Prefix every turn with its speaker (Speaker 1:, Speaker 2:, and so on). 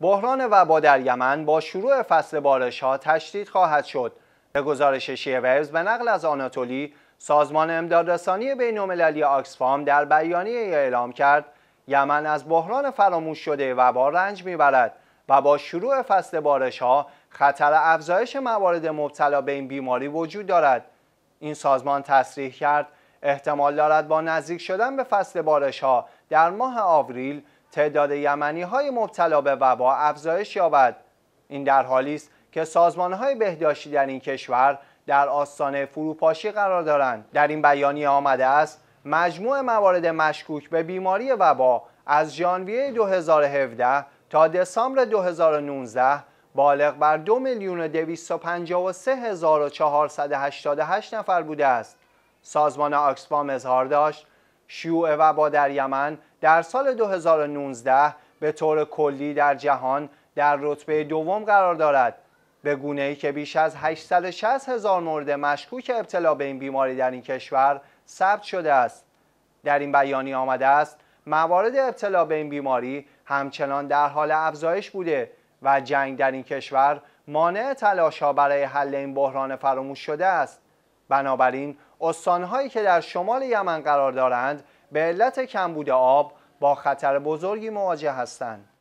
Speaker 1: بحران وبا در یمن با شروع فصل بارش ها تشدید خواهد شد. به گزارش شیورز به نقل از آناتولی، سازمان امدادرسانی بین‌المللی آکسفام در بیانیه اعلام کرد یمن از بحران فراموش شده وبا رنج میبرد و با شروع فصل بارش ها خطر افزایش موارد مبتلا به این بیماری وجود دارد. این سازمان تصریح کرد احتمال دارد با نزدیک شدن به فصل بارش ها در ماه آوریل تعداد یمنی های مبتلا به وبا افزایش یابد این در حالی است که سازمان های بهداشتی در این کشور در آستانه فروپاشی قرار دارند در این بیانیه آمده است مجموع موارد مشکوک به بیماری وبا از ژانویه 2017 تا دسامبر 2019 بالغ بر 2.253.488 میلیون و نفر بوده است. سازمان آکسفام اظهار داشت شیوع وبا در یمن در سال 2019 به طور کلی در جهان در رتبه دوم قرار دارد به گونه ای که بیش از 860 هزار مورد مشکوک ابتلا به این بیماری در این کشور ثبت شده است در این بیانیه آمده است موارد ابتلا به این بیماری همچنان در حال افزایش بوده و جنگ در این کشور مانع تلاش برای حل این بحران فراموش شده است بنابراین استانهایی که در شمال یمن قرار دارند به علت کمبود آب با خطر بزرگی مواجه هستند